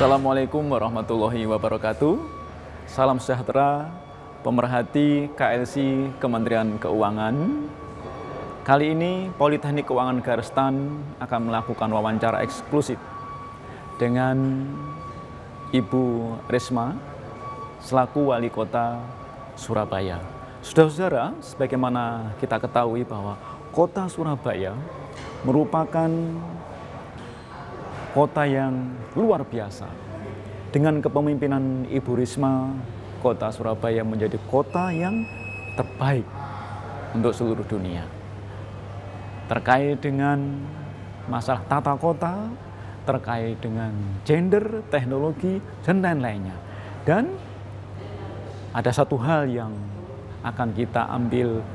Assalamualaikum warahmatullahi wabarakatuh. Salam sejahtera, pemerhati KLC Kementerian Keuangan. Kali ini Politeknik Keuangan Garstan akan melakukan wawancara eksklusif dengan Ibu Risma selaku Wali Kota Surabaya. Saudara-saudara, sebagaimana kita ketahui bahwa Kota Surabaya merupakan kota yang luar biasa. Dengan kepemimpinan Ibu Risma, kota Surabaya menjadi kota yang terbaik untuk seluruh dunia. Terkait dengan masalah tata kota, terkait dengan gender, teknologi, dan lain-lainnya. Dan ada satu hal yang akan kita ambil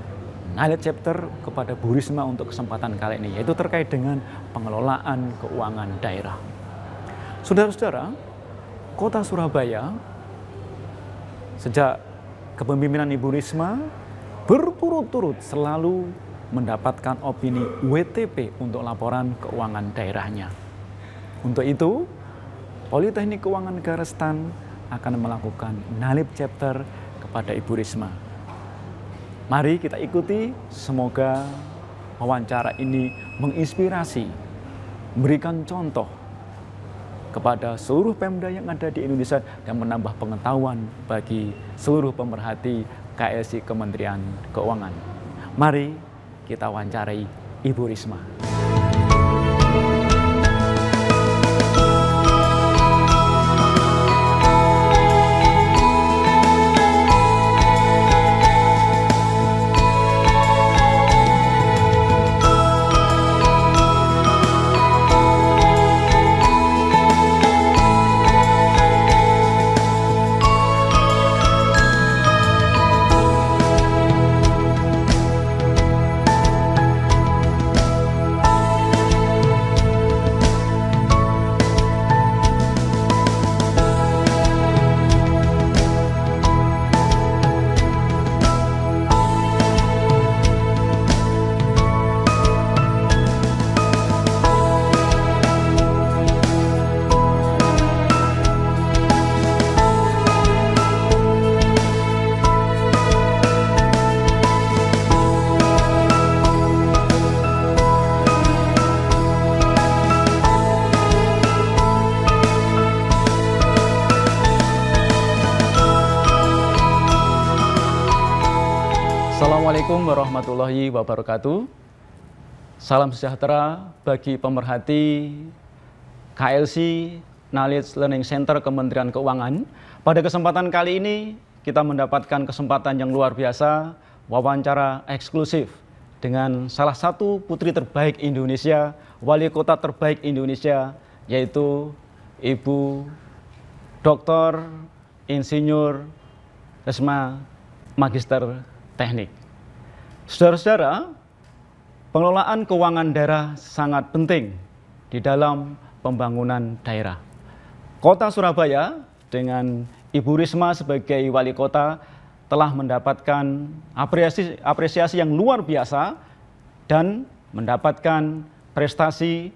Nalib chapter kepada Bu Risma untuk kesempatan kali ini, yaitu terkait dengan pengelolaan keuangan daerah. Saudara-saudara, kota Surabaya sejak kepemimpinan Ibu Risma berturut-turut selalu mendapatkan opini WTP untuk laporan keuangan daerahnya. Untuk itu, Politeknik Keuangan Garestan akan melakukan Nalib chapter kepada Ibu Risma Mari kita ikuti, semoga wawancara ini menginspirasi, memberikan contoh kepada seluruh Pemda yang ada di Indonesia dan menambah pengetahuan bagi seluruh pemerhati KSI Kementerian Keuangan. Mari kita wawancarai Ibu Risma. Assalamualaikum warahmatullahi wabarakatuh. Salam sejahtera bagi pemerhati KLC Knowledge Learning Center Kementerian Keuangan. Pada kesempatan kali ini kita mendapatkan kesempatan yang luar biasa wawancara eksklusif dengan salah satu putri terbaik Indonesia, wali kota terbaik Indonesia, yaitu Ibu Dr. Insinyur Resma Magister Teknik. Saudara-saudara, pengelolaan keuangan daerah sangat penting di dalam pembangunan daerah. Kota Surabaya dengan Ibu Risma sebagai wali kota telah mendapatkan apresiasi, apresiasi yang luar biasa dan mendapatkan prestasi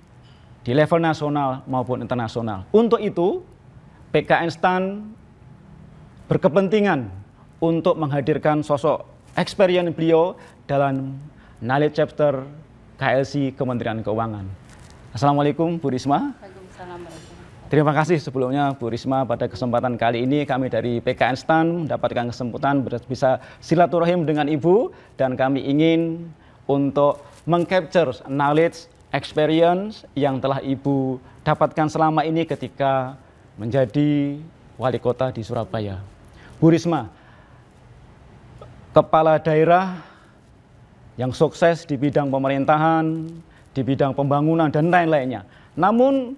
di level nasional maupun internasional. Untuk itu, PKN STAN berkepentingan untuk menghadirkan sosok experience beliau dalam knowledge chapter KLC Kementerian Keuangan. Assalamualaikum Bu Risma. Terima kasih sebelumnya Bu Risma pada kesempatan kali ini kami dari PKN STAN mendapatkan kesempatan bisa silaturahim dengan Ibu dan kami ingin untuk mengcapture knowledge experience yang telah Ibu dapatkan selama ini ketika menjadi wali kota di Surabaya. Bu Risma, kepala daerah yang sukses di bidang pemerintahan, di bidang pembangunan dan lain-lainnya. Namun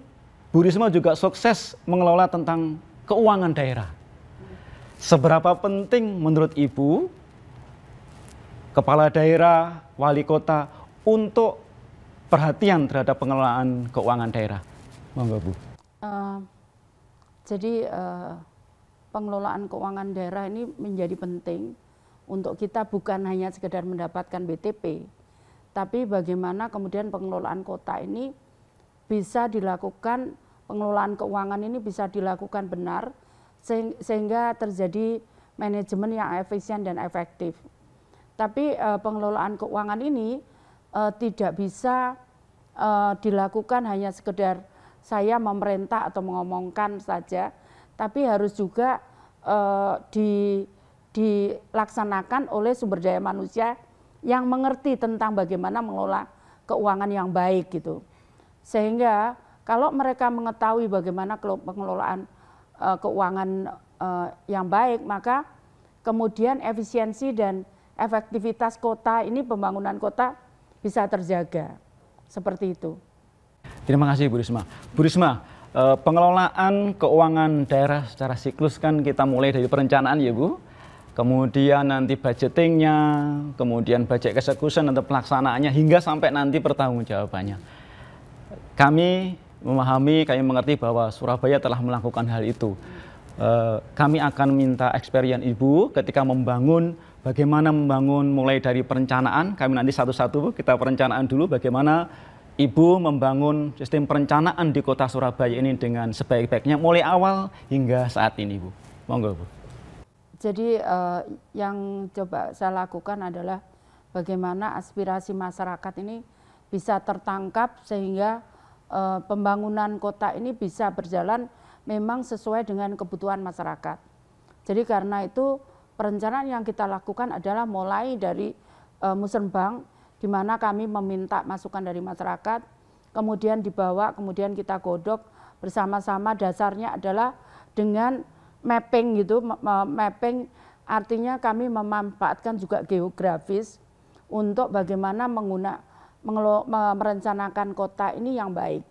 Bu Risma juga sukses mengelola tentang keuangan daerah. Seberapa penting menurut Ibu kepala daerah, wali kota untuk perhatian terhadap pengelolaan keuangan daerah? Monggo Bu. Uh, jadi uh, pengelolaan keuangan daerah ini menjadi penting untuk kita bukan hanya sekedar mendapatkan BTP, tapi bagaimana kemudian pengelolaan kota ini bisa dilakukan pengelolaan keuangan ini bisa dilakukan benar sehingga terjadi manajemen yang efisien dan efektif. Tapi eh, pengelolaan keuangan ini eh, tidak bisa eh, dilakukan hanya sekedar saya memerintah atau mengomongkan saja, tapi harus juga di dilaksanakan oleh sumber daya manusia yang mengerti tentang bagaimana mengelola keuangan yang baik gitu. Sehingga kalau mereka mengetahui bagaimana pengelolaan uh, keuangan uh, yang baik, maka kemudian efisiensi dan efektivitas kota ini pembangunan kota bisa terjaga. Seperti itu. Terima kasih Bu Risma. Bu Risma, e, pengelolaan keuangan daerah secara siklus kan kita mulai dari perencanaan ya Bu kemudian nanti budgetingnya, kemudian budget eksekusi atau pelaksanaannya hingga sampai nanti pertanggung jawabannya. Kami memahami, kami mengerti bahwa Surabaya telah melakukan hal itu. Eh, kami akan minta experience ibu ketika membangun, bagaimana membangun mulai dari perencanaan. Kami nanti satu-satu kita perencanaan dulu bagaimana ibu membangun sistem perencanaan di kota Surabaya ini dengan sebaik-baiknya mulai awal hingga saat ini, bu. Monggo, bu. Jadi uh, yang coba saya lakukan adalah bagaimana aspirasi masyarakat ini bisa tertangkap sehingga uh, pembangunan kota ini bisa berjalan memang sesuai dengan kebutuhan masyarakat. Jadi karena itu perencanaan yang kita lakukan adalah mulai dari uh, eh, Musrenbang di mana kami meminta masukan dari masyarakat, kemudian dibawa, kemudian kita godok bersama-sama dasarnya adalah dengan mapping gitu, mapping artinya kami memanfaatkan juga geografis untuk bagaimana mengguna, merencanakan kota ini yang baik.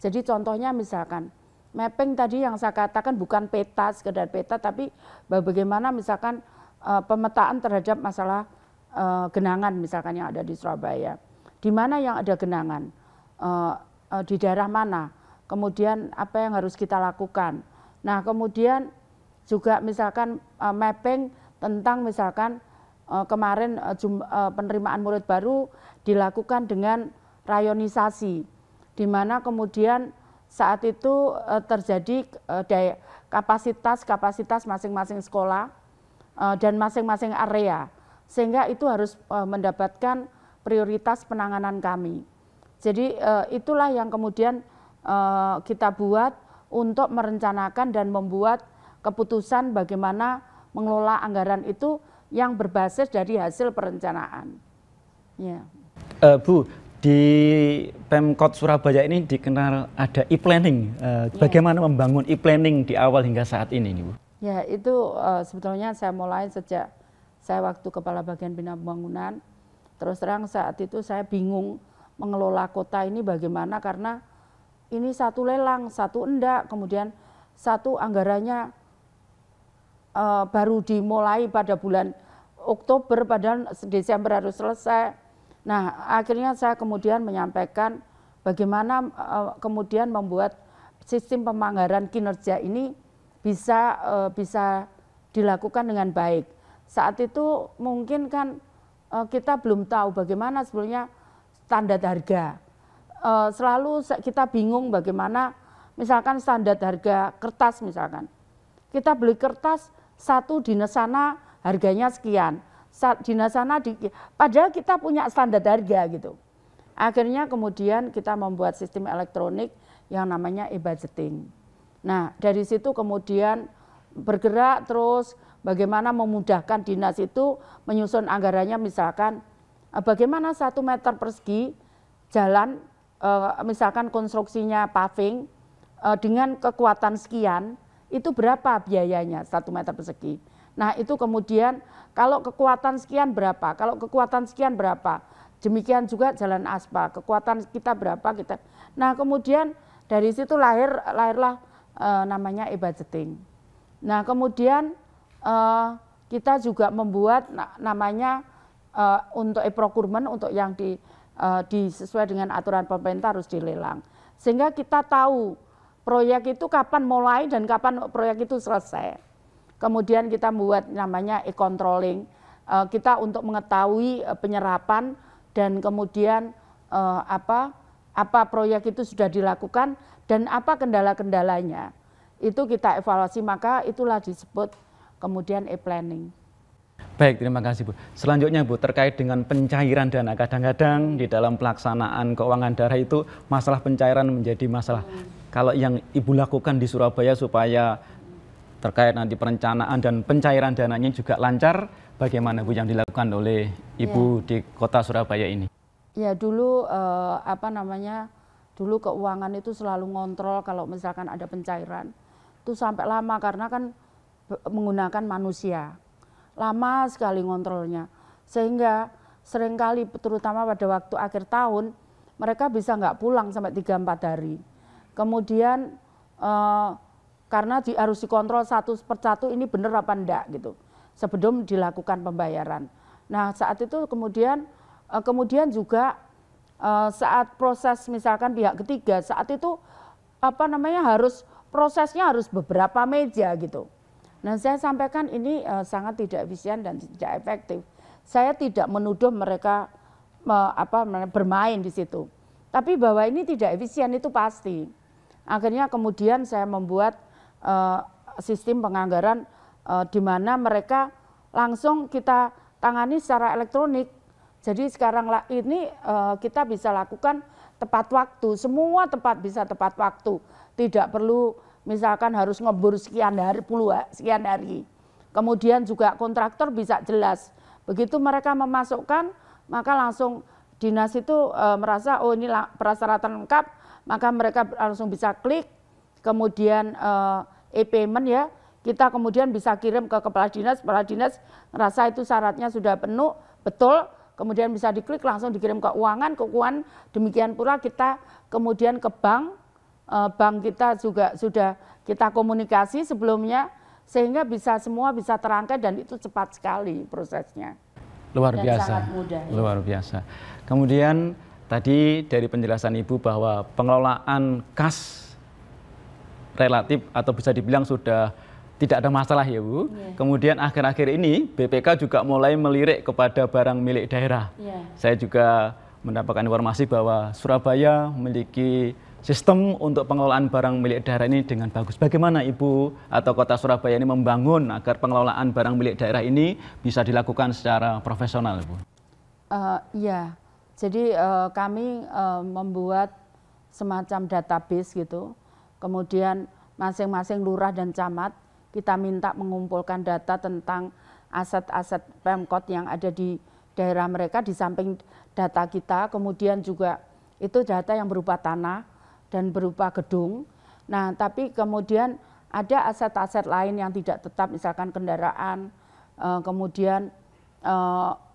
Jadi contohnya misalkan mapping tadi yang saya katakan bukan peta sekedar peta tapi bagaimana misalkan uh, pemetaan terhadap masalah uh, genangan misalkan yang ada di Surabaya. Di mana yang ada genangan? Uh, uh, di daerah mana? Kemudian apa yang harus kita lakukan? Nah, kemudian juga misalkan eh, mapping tentang misalkan eh, kemarin eh, penerimaan murid baru dilakukan dengan rayonisasi di mana kemudian saat itu terjadi kapasitas-kapasitas masing-masing sekolah dan masing-masing area sehingga itu harus mendapatkan prioritas penanganan kami. Jadi itulah yang kemudian kita buat untuk merencanakan dan membuat keputusan bagaimana mengelola anggaran itu yang berbasis dari hasil perencanaan. Ya. Uh, Bu, di Pemkot Surabaya ini dikenal ada e-planning. Uh, ya. Bagaimana membangun e-planning di awal hingga saat ini, nih, Bu? Ya, itu uh, sebetulnya saya mulai sejak saya waktu kepala bagian bina pembangunan. Terus terang saat itu saya bingung mengelola kota ini bagaimana karena ini satu lelang, satu enggak, kemudian satu anggarannya uh, baru dimulai pada bulan Oktober padahal Desember harus selesai. Nah, akhirnya saya kemudian menyampaikan bagaimana uh, kemudian membuat sistem pemanggaran kinerja ini bisa uh, bisa dilakukan dengan baik. Saat itu mungkin kan uh, kita belum tahu bagaimana sebenarnya standar harga. Uh, selalu kita bingung bagaimana misalkan standar harga kertas misalkan. Kita beli kertas satu dinas sana harganya sekian, dinas sana di, padahal kita punya standar harga gitu. Akhirnya kemudian kita membuat sistem elektronik yang namanya e-budgeting. Nah, dari situ kemudian bergerak terus bagaimana memudahkan dinas itu menyusun anggarannya misalkan eh, bagaimana satu meter persegi jalan eh, misalkan konstruksinya paving eh, dengan kekuatan sekian itu berapa biayanya satu meter persegi. Nah itu kemudian kalau kekuatan sekian berapa, kalau kekuatan sekian berapa, demikian juga jalan aspal, kekuatan kita berapa kita. Nah kemudian dari situ lahir lahirlah e, namanya e-budgeting. Nah kemudian e, kita juga membuat namanya e, untuk e-procurement untuk yang di, e, di dengan aturan pemerintah harus dilelang sehingga kita tahu proyek itu kapan mulai dan kapan proyek itu selesai. Kemudian kita buat namanya e-controlling, eh, kita untuk mengetahui eh, penyerapan dan kemudian eh, apa apa proyek itu sudah dilakukan dan apa kendala-kendalanya. Itu kita evaluasi, maka itulah disebut kemudian e-planning. Baik, terima kasih Bu. Selanjutnya Bu, terkait dengan pencairan dana. Kadang-kadang di dalam pelaksanaan keuangan daerah itu masalah pencairan menjadi masalah kalau yang Ibu lakukan di Surabaya supaya terkait nanti perencanaan dan pencairan dananya juga lancar, bagaimana Bu yang dilakukan oleh Ibu ya. di kota Surabaya ini? Ya dulu eh, apa namanya, dulu keuangan itu selalu ngontrol kalau misalkan ada pencairan. Itu sampai lama karena kan menggunakan manusia. Lama sekali ngontrolnya. Sehingga seringkali terutama pada waktu akhir tahun mereka bisa nggak pulang sampai tiga empat hari kemudian eh, karena di, harus dikontrol satu per satu ini benar apa enggak gitu sebelum dilakukan pembayaran. Nah saat itu kemudian eh, kemudian juga eh, saat proses misalkan pihak ketiga saat itu apa namanya harus prosesnya harus beberapa meja gitu. Nah saya sampaikan ini eh, sangat tidak efisien dan tidak efektif. Saya tidak menuduh mereka eh, apa bermain di situ. Tapi bahwa ini tidak efisien itu pasti akhirnya kemudian saya membuat eh, sistem penganggaran eh, di mana mereka langsung kita tangani secara elektronik. Jadi sekarang ini eh, kita bisa lakukan tepat waktu, semua tempat bisa tepat waktu. Tidak perlu misalkan harus ngebur sekian hari puluh sekian hari. Kemudian juga kontraktor bisa jelas. Begitu mereka memasukkan, maka langsung dinas itu e, merasa oh ini persyaratan lengkap, maka mereka langsung bisa klik, kemudian eh, e-payment ya, kita kemudian bisa kirim ke kepala dinas, kepala dinas rasa itu syaratnya sudah penuh, betul, kemudian bisa diklik langsung dikirim ke keuangan, keuangan demikian pula kita kemudian ke bank, eh, bank kita juga sudah kita komunikasi sebelumnya sehingga bisa semua bisa terangkat dan itu cepat sekali prosesnya. Luar dan biasa. Sangat mudah. Ya. Luar biasa. Kemudian Tadi dari penjelasan Ibu bahwa pengelolaan kas relatif atau bisa dibilang sudah tidak ada masalah ya Bu. Yeah. Kemudian akhir-akhir ini BPK juga mulai melirik kepada barang milik daerah. Yeah. Saya juga mendapatkan informasi bahwa Surabaya memiliki sistem untuk pengelolaan barang milik daerah ini dengan bagus. Bagaimana Ibu atau Kota Surabaya ini membangun agar pengelolaan barang milik daerah ini bisa dilakukan secara profesional, Bu? Uh, ya, jadi uh, kami uh, membuat semacam database gitu. Kemudian masing-masing lurah dan camat kita minta mengumpulkan data tentang aset-aset Pemkot yang ada di daerah mereka di samping data kita, kemudian juga itu data yang berupa tanah dan berupa gedung. Nah, tapi kemudian ada aset-aset lain yang tidak tetap, misalkan kendaraan, eh, kemudian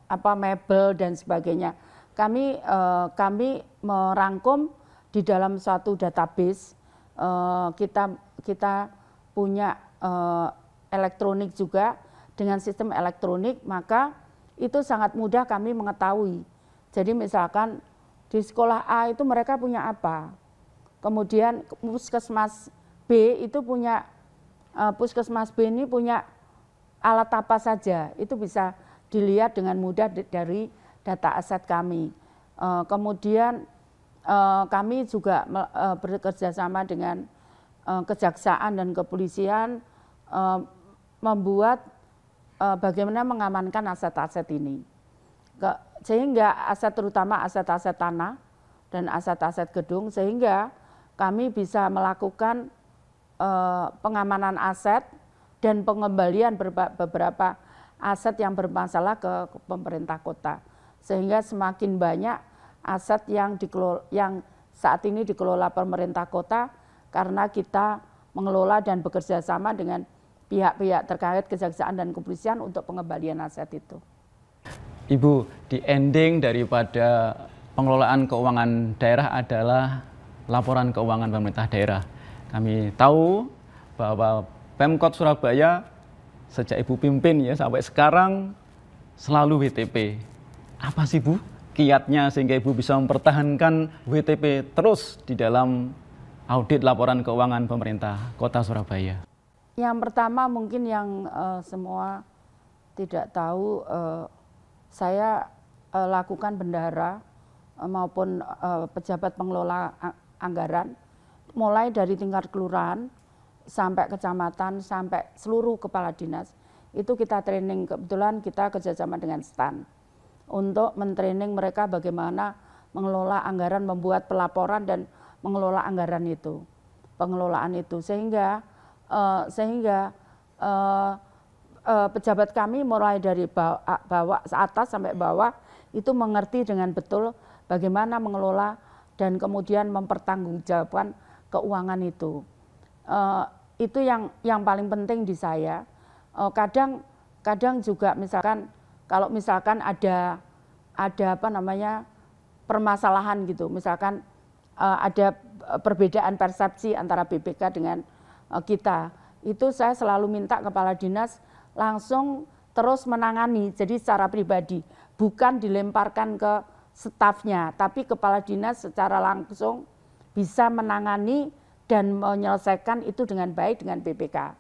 apa mebel dan sebagainya kami uh, kami merangkum di dalam suatu database uh, kita kita punya uh, elektronik juga dengan sistem elektronik maka itu sangat mudah kami mengetahui. Jadi misalkan di sekolah A itu mereka punya apa, kemudian puskesmas B itu punya uh, puskesmas B ini punya alat apa saja itu bisa dilihat dengan mudah dari data aset kami. Eh, kemudian eh, kami juga uh, bekerja sama dengan kejaksaan dan kepolisian membuat bagaimana mengamankan aset-aset ini. sehingga aset terutama aset-aset tanah dan aset-aset gedung sehingga kami bisa melakukan pengamanan aset dan pengembalian beberapa aset yang bermasalah ke pemerintah kota sehingga semakin banyak aset yang dikelola, yang saat ini dikelola pemerintah kota karena kita mengelola dan bekerja sama dengan pihak-pihak terkait kejaksaan dan kepolisian untuk pengembalian aset itu. Ibu, di ending daripada pengelolaan keuangan daerah adalah laporan keuangan pemerintah daerah. Kami tahu bahwa Pemkot Surabaya sejak Ibu pimpin ya sampai sekarang selalu WTP. Apa sih Bu kiatnya sehingga Ibu bisa mempertahankan WTP terus di dalam audit laporan keuangan pemerintah Kota Surabaya? Yang pertama mungkin yang uh, semua tidak tahu uh, saya uh, lakukan bendahara uh, maupun uh, pejabat pengelola anggaran mulai dari tingkat kelurahan sampai kecamatan sampai seluruh kepala dinas itu kita training kebetulan kita kerjasama dengan STAN untuk mentraining mereka bagaimana mengelola anggaran, membuat pelaporan dan mengelola anggaran itu, pengelolaan itu sehingga uh, sehingga uh, uh, pejabat kami mulai dari bawah, bawah atas sampai bawah itu mengerti dengan betul bagaimana mengelola dan kemudian mempertanggungjawabkan keuangan itu. Uh, itu yang yang paling penting di saya. Uh, kadang kadang juga misalkan kalau misalkan ada ada apa namanya permasalahan gitu, misalkan uh, ada eh, perbedaan persepsi antara BPK dengan uh, kita, itu saya selalu minta kepala dinas langsung terus menangani, jadi secara pribadi, bukan dilemparkan ke stafnya, tapi kepala dinas secara langsung bisa menangani dan menyelesaikan itu dengan baik dengan BPK.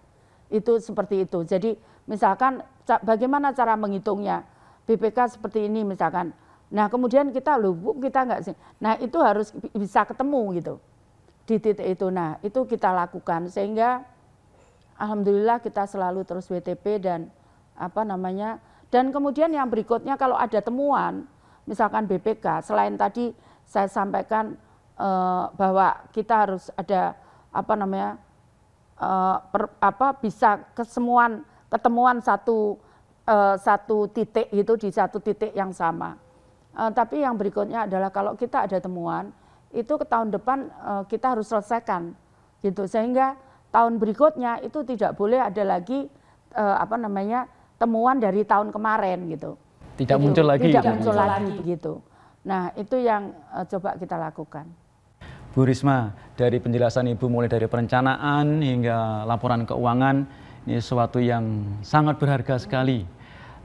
Itu seperti itu. Jadi misalkan bagaimana cara menghitungnya? BPK seperti ini misalkan. Nah kemudian kita lubuk kita nggak sih. Nah itu harus bisa ketemu gitu di titik itu. Nah itu kita lakukan sehingga alhamdulillah kita selalu terus WTP dan apa namanya. Dan kemudian yang berikutnya kalau ada temuan misalkan BPK selain tadi saya sampaikan eh, bahwa kita harus ada apa namanya eh, per, apa bisa kesemuan ketemuan satu uh, satu titik itu di satu titik yang sama. Uh, tapi yang berikutnya adalah kalau kita ada temuan itu ke tahun depan uh, kita harus selesaikan gitu sehingga tahun berikutnya itu tidak boleh ada lagi uh, apa namanya temuan dari tahun kemarin gitu. Tidak gitu. muncul lagi. Tidak muncul lagi gitu. Nah, itu yang uh, coba kita lakukan. Bu Risma, dari penjelasan Ibu mulai dari perencanaan hingga laporan keuangan ini sesuatu yang sangat berharga sekali.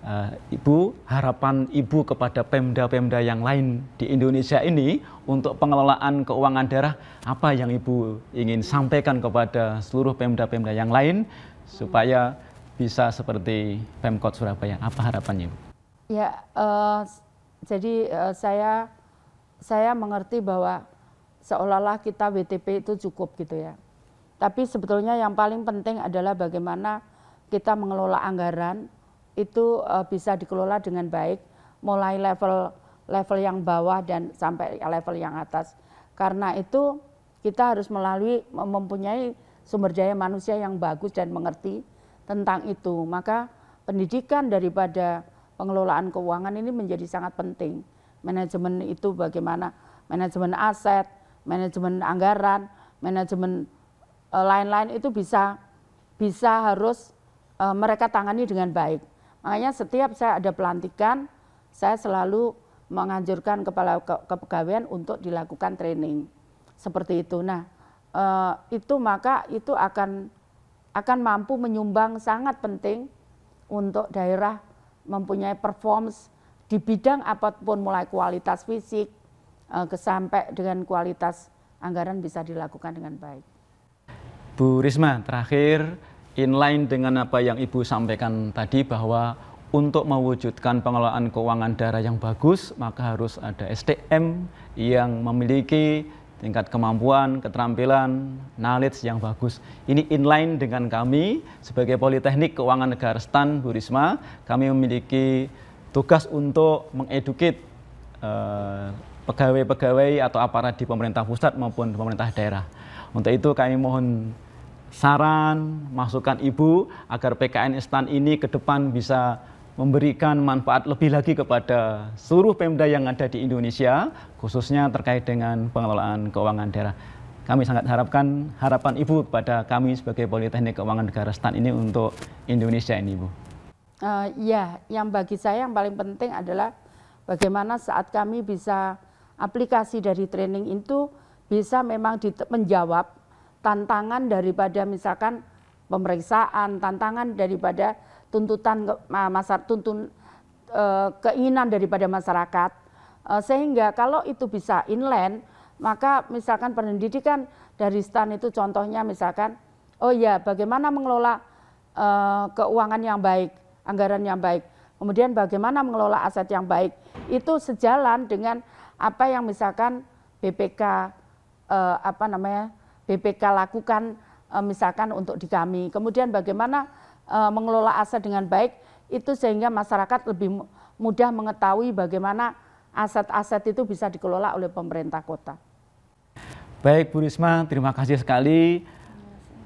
Uh, ibu, harapan Ibu kepada pemda-pemda yang lain di Indonesia ini untuk pengelolaan keuangan daerah, apa yang Ibu ingin sampaikan kepada seluruh pemda-pemda yang lain supaya bisa seperti Pemkot Surabaya? Apa harapannya Ibu? Ya, uh, jadi uh, saya saya mengerti bahwa seolah-olah kita WTP itu cukup gitu ya tapi sebetulnya yang paling penting adalah bagaimana kita mengelola anggaran itu eh, bisa dikelola dengan baik mulai level level yang bawah dan sampai level yang atas karena itu kita harus melalui mempunyai sumber daya manusia yang bagus dan mengerti tentang itu maka pendidikan daripada pengelolaan keuangan ini menjadi sangat penting manajemen itu bagaimana manajemen aset manajemen anggaran manajemen Eh, lain-lain itu bisa bisa harus uh, mereka tangani dengan baik. Makanya setiap saya ada pelantikan, saya selalu menganjurkan kepala ke, kepegawaian untuk dilakukan training seperti itu. Nah, uh, itu maka itu akan akan mampu menyumbang sangat penting untuk daerah mempunyai performance di bidang apapun mulai kualitas fisik uh, sampai dengan kualitas anggaran bisa dilakukan dengan baik. Bu Risma, terakhir inline dengan apa yang Ibu sampaikan tadi bahwa untuk mewujudkan pengelolaan keuangan daerah yang bagus, maka harus ada SDM yang memiliki tingkat kemampuan, keterampilan, knowledge yang bagus. Ini inline dengan kami sebagai Politeknik Keuangan Negara Stan Bu Risma, kami memiliki tugas untuk mengeduket pegawai eh, pegawai-pegawai atau aparat di pemerintah pusat maupun pemerintah daerah. Untuk itu kami mohon saran, masukan Ibu agar PKN Instan ini ke depan bisa memberikan manfaat lebih lagi kepada seluruh Pemda yang ada di Indonesia, khususnya terkait dengan pengelolaan keuangan daerah. Kami sangat harapkan harapan Ibu kepada kami sebagai Politeknik Keuangan Negara Stan ini untuk Indonesia ini, Ibu. Uh, eh, ya, yang bagi saya yang paling penting adalah bagaimana saat kami bisa aplikasi dari training itu bisa memang menjawab tantangan daripada misalkan pemeriksaan, tantangan daripada tuntutan masa tuntun e, keinginan daripada masyarakat. E, sehingga kalau itu bisa inland maka misalkan pendidikan dari STAN itu contohnya misalkan oh ya bagaimana mengelola e, keuangan yang baik, anggaran yang baik. Kemudian bagaimana mengelola aset yang baik. Itu sejalan dengan apa yang misalkan BPK apa namanya BPK lakukan eh, misalkan untuk di kami. Kemudian bagaimana eh, mengelola aset dengan baik itu sehingga masyarakat lebih mudah mengetahui bagaimana aset-aset itu bisa dikelola oleh pemerintah kota. Baik Bu Risma, terima kasih sekali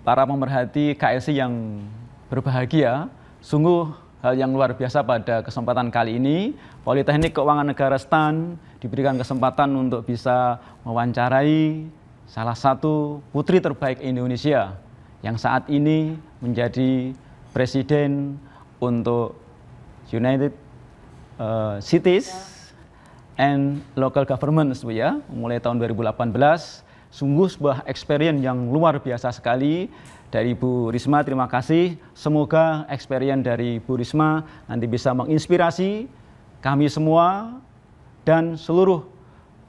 para pemerhati KSI yang berbahagia. Sungguh hal yang luar biasa pada kesempatan kali ini. Politeknik Keuangan Negara STAN diberikan kesempatan untuk bisa mewawancarai salah satu putri terbaik Indonesia yang saat ini menjadi presiden untuk United uh, Cities and Local Governments, Bu ya, mulai tahun 2018. Sungguh sebuah experience yang luar biasa sekali dari Bu Risma. Terima kasih. Semoga experience dari Bu Risma nanti bisa menginspirasi kami semua dan seluruh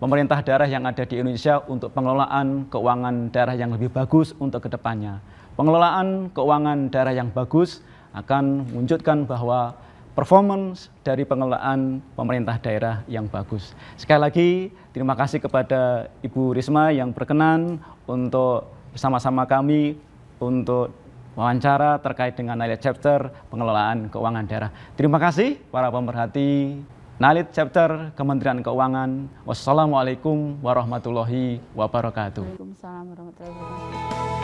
pemerintah daerah yang ada di Indonesia untuk pengelolaan keuangan daerah yang lebih bagus untuk kedepannya. Pengelolaan keuangan daerah yang bagus akan mewujudkan bahwa performance dari pengelolaan pemerintah daerah yang bagus. Sekali lagi, terima kasih kepada Ibu Risma yang berkenan untuk bersama-sama kami untuk wawancara terkait dengan Nilai Chapter Pengelolaan Keuangan Daerah. Terima kasih para pemerhati Nalit Chapter Kementerian Keuangan. Wassalamualaikum warahmatullahi wabarakatuh. Waalaikumsalam warahmatullahi wabarakatuh.